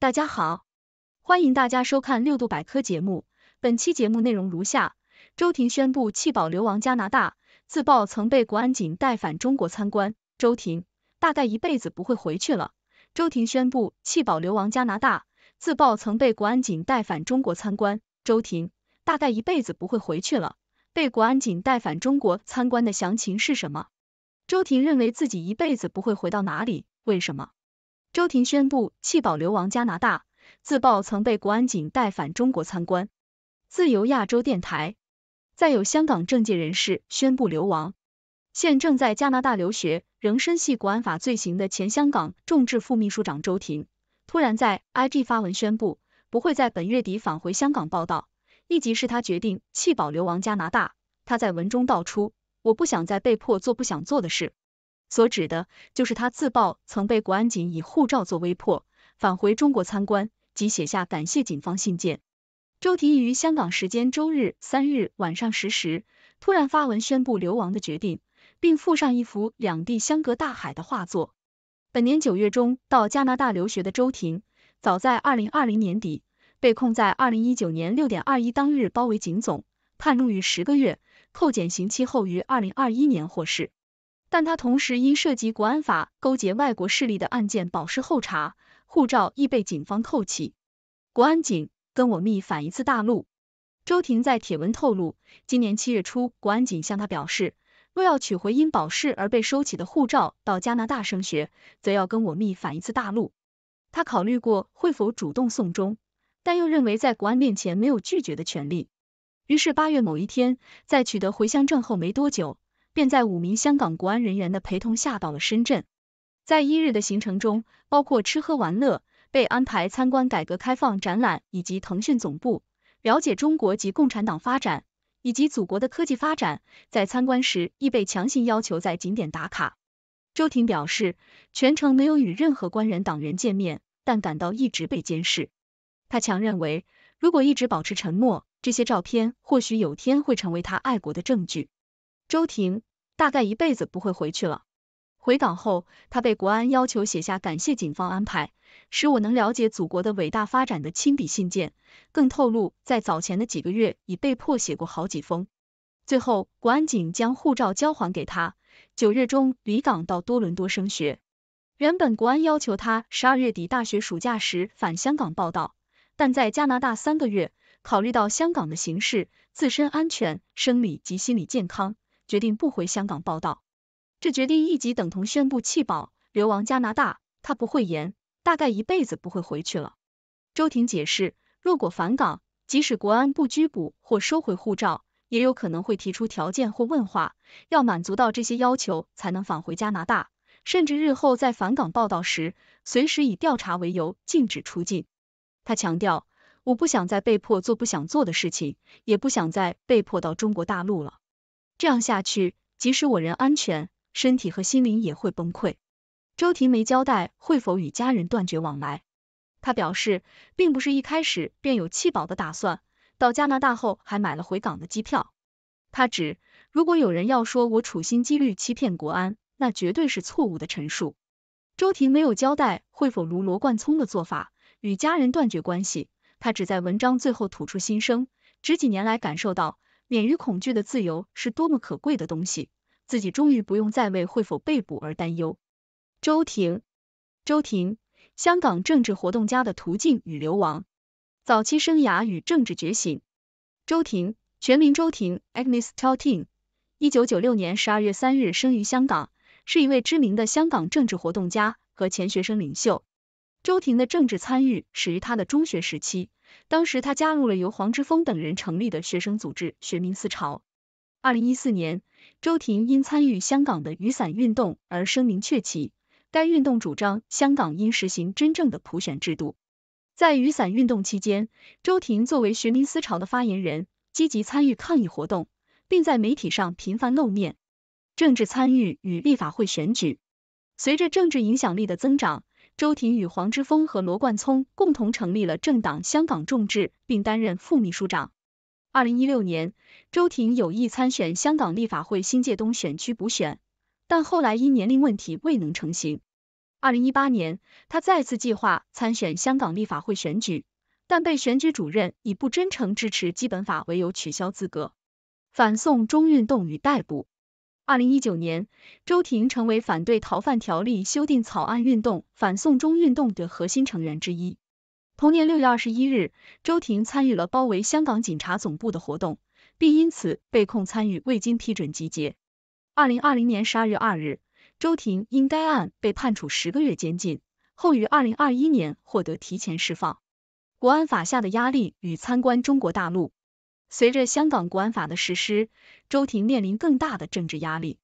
大家好，欢迎大家收看六度百科节目。本期节目内容如下：周婷宣布弃保流亡加拿大，自曝曾被国安警带返中国参观。周婷大概一辈子不会回去了。周婷宣布弃保流亡加拿大，自曝曾被国安警带返中国参观。周婷大概一辈子不会回去了。被国安警带返中国参观的详情是什么？周婷认为自己一辈子不会回到哪里？为什么？周婷宣布弃保流亡加拿大，自曝曾被国安警带返中国参观。自由亚洲电台再有香港政界人士宣布流亡，现正在加拿大留学，仍身系国安法罪行的前香港众志副秘书长周婷，突然在 IG 发文宣布不会在本月底返回香港报道，一即是他决定弃保流亡加拿大。他在文中道出：我不想再被迫做不想做的事。所指的就是他自曝曾被国安警以护照作威迫返回中国参观，及写下感谢警方信件。周婷于香港时间周日三日晚上十时突然发文宣布流亡的决定，并附上一幅两地相隔大海的画作。本年九月中到加拿大留学的周婷，早在二零二零年底被控在二零一九年六点二一当日包围警总，判入狱十个月，扣减刑期后于二零二一年获释。但他同时因涉及国安法勾结外国势力的案件保释候查，护照亦被警方扣起。国安警跟我密反一次大陆。周婷在帖文透露，今年七月初国安警向他表示，若要取回因保释而被收起的护照到加拿大升学，则要跟我密反一次大陆。他考虑过会否主动送终，但又认为在国安面前没有拒绝的权利。于是八月某一天，在取得回乡证后没多久。便在五名香港国安人员的陪同下到了深圳，在一日的行程中，包括吃喝玩乐，被安排参观改革开放展览以及腾讯总部，了解中国及共产党发展以及祖国的科技发展。在参观时，亦被强行要求在景点打卡。周婷表示，全程没有与任何官员、党员见面，但感到一直被监视。他强认为，如果一直保持沉默，这些照片或许有天会成为他爱国的证据。周婷大概一辈子不会回去了。回港后，他被国安要求写下感谢警方安排，使我能了解祖国的伟大发展的亲笔信件，更透露在早前的几个月已被迫写过好几封。最后，国安警将护照交还给他，九月中离港到多伦多升学。原本国安要求他十二月底大学暑假时返香港报道，但在加拿大三个月，考虑到香港的形势、自身安全、生理及心理健康。决定不回香港报道，这决定一即等同宣布弃保流亡加拿大，他不会言，大概一辈子不会回去了。周婷解释，如果返港，即使国安不拘捕或收回护照，也有可能会提出条件或问话，要满足到这些要求才能返回加拿大，甚至日后在返港报道时，随时以调查为由禁止出境。他强调，我不想再被迫做不想做的事情，也不想再被迫到中国大陆了。这样下去，即使我人安全，身体和心灵也会崩溃。周婷没交代会否与家人断绝往来，她表示并不是一开始便有弃保的打算，到加拿大后还买了回港的机票。她指，如果有人要说我处心积虑欺骗国安，那绝对是错误的陈述。周婷没有交代会否如罗冠聪的做法与家人断绝关系，她只在文章最后吐出心声，值几年来感受到。免于恐惧的自由是多么可贵的东西！自己终于不用再为会否被捕而担忧。周婷，周婷，香港政治活动家的途径与流亡，早期生涯与政治觉醒。周婷，全名周婷 （Agnes t i n g 一九九六年十二月三日生于香港，是一位知名的香港政治活动家和前学生领袖。周婷的政治参与始于她的中学时期，当时她加入了由黄之锋等人成立的学生组织“学民思潮”。二零一四年，周婷因参与香港的雨伞运动而声名鹊起。该运动主张香港应实行真正的普选制度。在雨伞运动期间，周婷作为学民思潮的发言人，积极参与抗议活动，并在媒体上频繁露面。政治参与与立法会选举，随着政治影响力的增长。周庭与黄之锋和罗冠聪共同成立了政党香港众志，并担任副秘书长。二零一六年，周庭有意参选香港立法会新界东选区补选，但后来因年龄问题未能成行。二零一八年，他再次计划参选香港立法会选举，但被选举主任以不真诚支持基本法为由取消资格。反送中运动与逮捕。二零一九年，周婷成为反对逃犯条例修订草案运动、反送中运动的核心成员之一。同年六月二十一日，周婷参与了包围香港警察总部的活动，并因此被控参与未经批准集结。二零二零年十二月二日，周婷因该案被判处十个月监禁，后于二零二一年获得提前释放。国安法下的压力与参观中国大陆。随着香港国安法的实施，周婷面临更大的政治压力。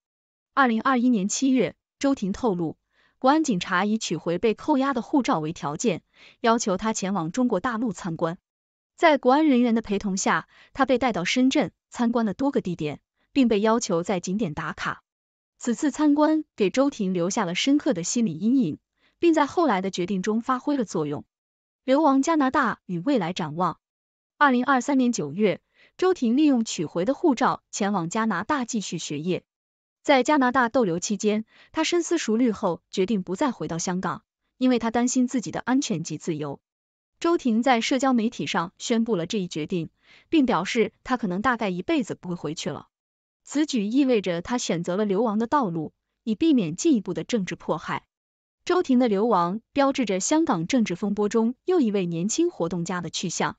二零二一年七月，周婷透露，国安警察以取回被扣押的护照为条件，要求他前往中国大陆参观。在国安人员的陪同下，他被带到深圳参观了多个地点，并被要求在景点打卡。此次参观给周婷留下了深刻的心理阴影，并在后来的决定中发挥了作用。流亡加拿大与未来展望。二零二三年九月。周婷利用取回的护照前往加拿大继续学业，在加拿大逗留期间，她深思熟虑后决定不再回到香港，因为她担心自己的安全及自由。周婷在社交媒体上宣布了这一决定，并表示她可能大概一辈子不会回去了。此举意味着她选择了流亡的道路，以避免进一步的政治迫害。周婷的流亡标志着香港政治风波中又一位年轻活动家的去向。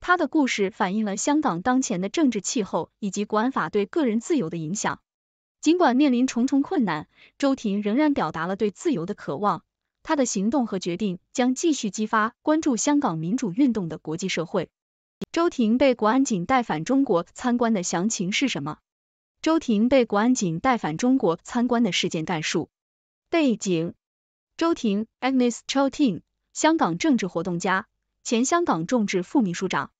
他的故事反映了香港当前的政治气候以及国安法对个人自由的影响。尽管面临重重困难，周婷仍然表达了对自由的渴望。他的行动和决定将继续激发关注香港民主运动的国际社会。周婷被国安警带返中国参观的详情是什么？周婷被国安警带返中国参观的事件概述：背景，周婷 a g n e s Chau Ting），香港政治活动家。前香港众志副秘书长。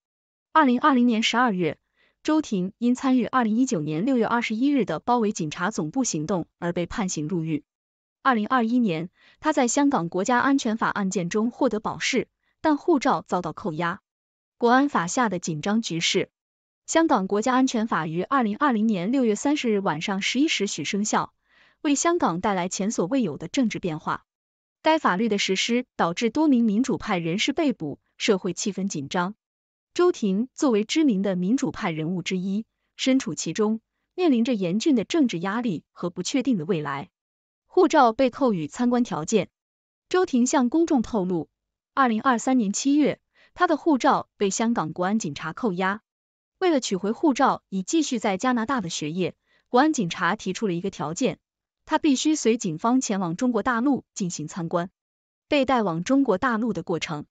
二零二零年十二月，周庭因参与二零一九年六月二十一日的包围警察总部行动而被判刑入狱。二零二一年，他在香港国家安全法案件中获得保释，但护照遭到扣押。国安法下的紧张局势。香港国家安全法于二零二零年六月三十日晚上十一时许生效，为香港带来前所未有的政治变化。该法律的实施导致多名民主派人士被捕。社会气氛紧张，周婷作为知名的民主派人物之一，身处其中，面临着严峻的政治压力和不确定的未来。护照被扣予参观条件，周婷向公众透露，二零二三年七月，他的护照被香港国安警察扣押。为了取回护照以继续在加拿大的学业，国安警察提出了一个条件，他必须随警方前往中国大陆进行参观。被带往中国大陆的过程。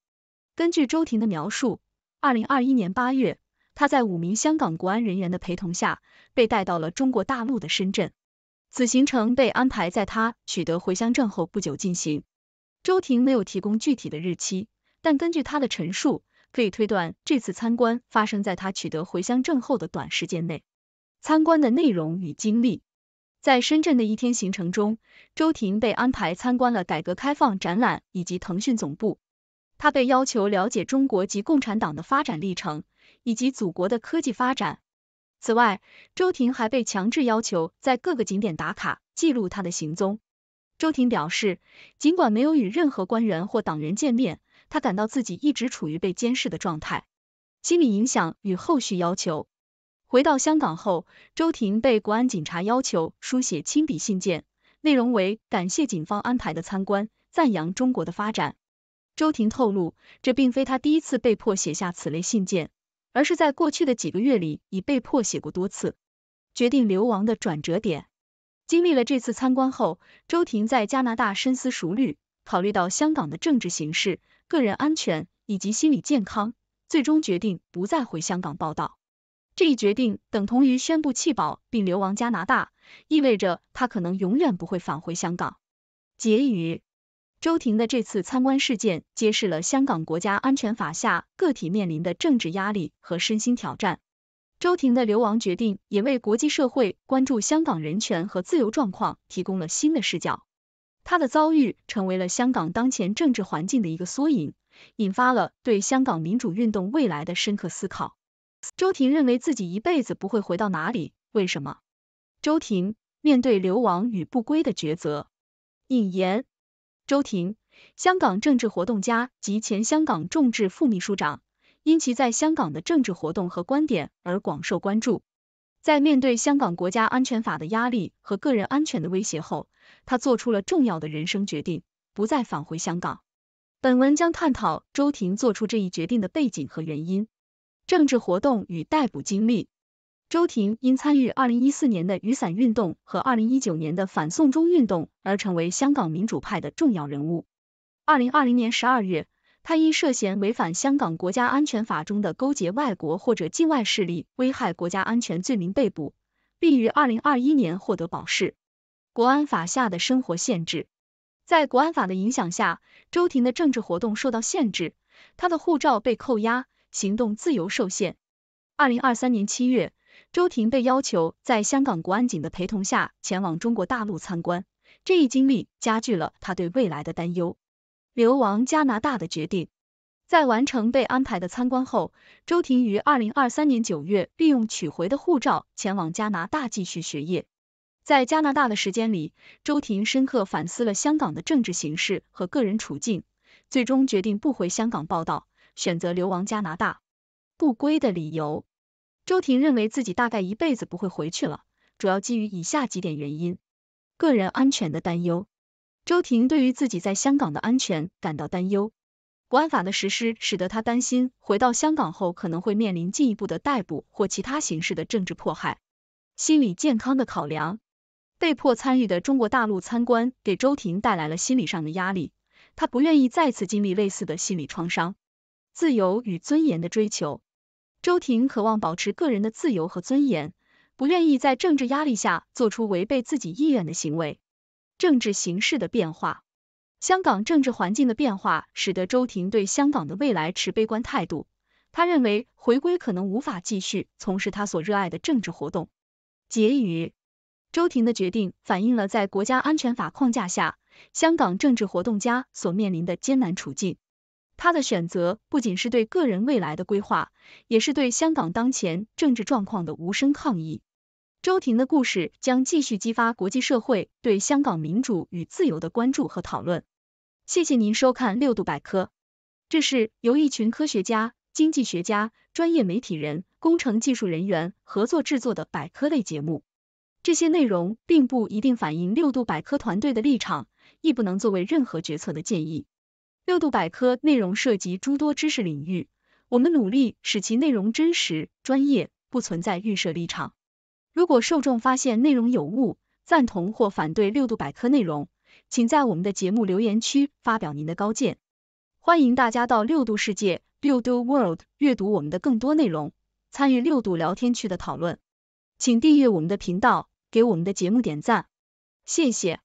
根据周婷的描述，二零二一年八月，她在五名香港国安人员的陪同下，被带到了中国大陆的深圳。此行程被安排在他取得回乡证后不久进行。周婷没有提供具体的日期，但根据她的陈述，可以推断这次参观发生在他取得回乡证后的短时间内。参观的内容与经历，在深圳的一天行程中，周婷被安排参观了改革开放展览以及腾讯总部。他被要求了解中国及共产党的发展历程，以及祖国的科技发展。此外，周婷还被强制要求在各个景点打卡，记录他的行踪。周婷表示，尽管没有与任何官员或党员见面，他感到自己一直处于被监视的状态。心理影响与后续要求。回到香港后，周婷被国安警察要求书写亲笔信件，内容为感谢警方安排的参观，赞扬中国的发展。周婷透露，这并非她第一次被迫写下此类信件，而是在过去的几个月里已被迫写过多次。决定流亡的转折点，经历了这次参观后，周婷在加拿大深思熟虑，考虑到香港的政治形势、个人安全以及心理健康，最终决定不再回香港报道。这一决定等同于宣布弃保并流亡加拿大，意味着他可能永远不会返回香港。结语。周婷的这次参观事件，揭示了香港国家安全法下个体面临的政治压力和身心挑战。周婷的流亡决定，也为国际社会关注香港人权和自由状况提供了新的视角。他的遭遇成为了香港当前政治环境的一个缩影，引发了对香港民主运动未来的深刻思考。周婷认为自己一辈子不会回到哪里，为什么？周婷面对流亡与不归的抉择，引言。周婷，香港政治活动家及前香港众志副秘书长，因其在香港的政治活动和观点而广受关注。在面对香港国家安全法的压力和个人安全的威胁后，他做出了重要的人生决定，不再返回香港。本文将探讨周婷做出这一决定的背景和原因。政治活动与逮捕经历。周婷因参与二零一四年的雨伞运动和二零一九年的反送中运动而成为香港民主派的重要人物。二零二零年十二月，他因涉嫌违反香港国家安全法中的勾结外国或者境外势力危害国家安全罪名被捕，并于二零二一年获得保释。国安法下的生活限制，在国安法的影响下，周婷的政治活动受到限制，他的护照被扣押，行动自由受限。二零二三年七月。周婷被要求在香港国安警的陪同下前往中国大陆参观，这一经历加剧了他对未来的担忧。流亡加拿大的决定，在完成被安排的参观后，周婷于二零二三年九月利用取回的护照前往加拿大继续学业。在加拿大的时间里，周婷深刻反思了香港的政治形势和个人处境，最终决定不回香港报道，选择流亡加拿大。不归的理由。周婷认为自己大概一辈子不会回去了，主要基于以下几点原因：个人安全的担忧，周婷对于自己在香港的安全感到担忧，国安法的实施使得她担心回到香港后可能会面临进一步的逮捕或其他形式的政治迫害；心理健康的考量，被迫参与的中国大陆参观给周婷带来了心理上的压力，她不愿意再次经历类似的心理创伤；自由与尊严的追求。周婷渴望保持个人的自由和尊严，不愿意在政治压力下做出违背自己意愿的行为。政治形势的变化，香港政治环境的变化，使得周婷对香港的未来持悲观态度。他认为回归可能无法继续从事他所热爱的政治活动。结语：周婷的决定反映了在国家安全法框架下，香港政治活动家所面临的艰难处境。他的选择不仅是对个人未来的规划，也是对香港当前政治状况的无声抗议。周婷的故事将继续激发国际社会对香港民主与自由的关注和讨论。谢谢您收看六度百科，这是由一群科学家、经济学家、专业媒体人、工程技术人员合作制作的百科类节目。这些内容并不一定反映六度百科团队的立场，亦不能作为任何决策的建议。六度百科内容涉及诸多知识领域，我们努力使其内容真实、专业，不存在预设立场。如果受众发现内容有误、赞同或反对六度百科内容，请在我们的节目留言区发表您的高见。欢迎大家到六度世界（六度 World） 阅读我们的更多内容，参与六度聊天区的讨论。请订阅我们的频道，给我们的节目点赞，谢谢。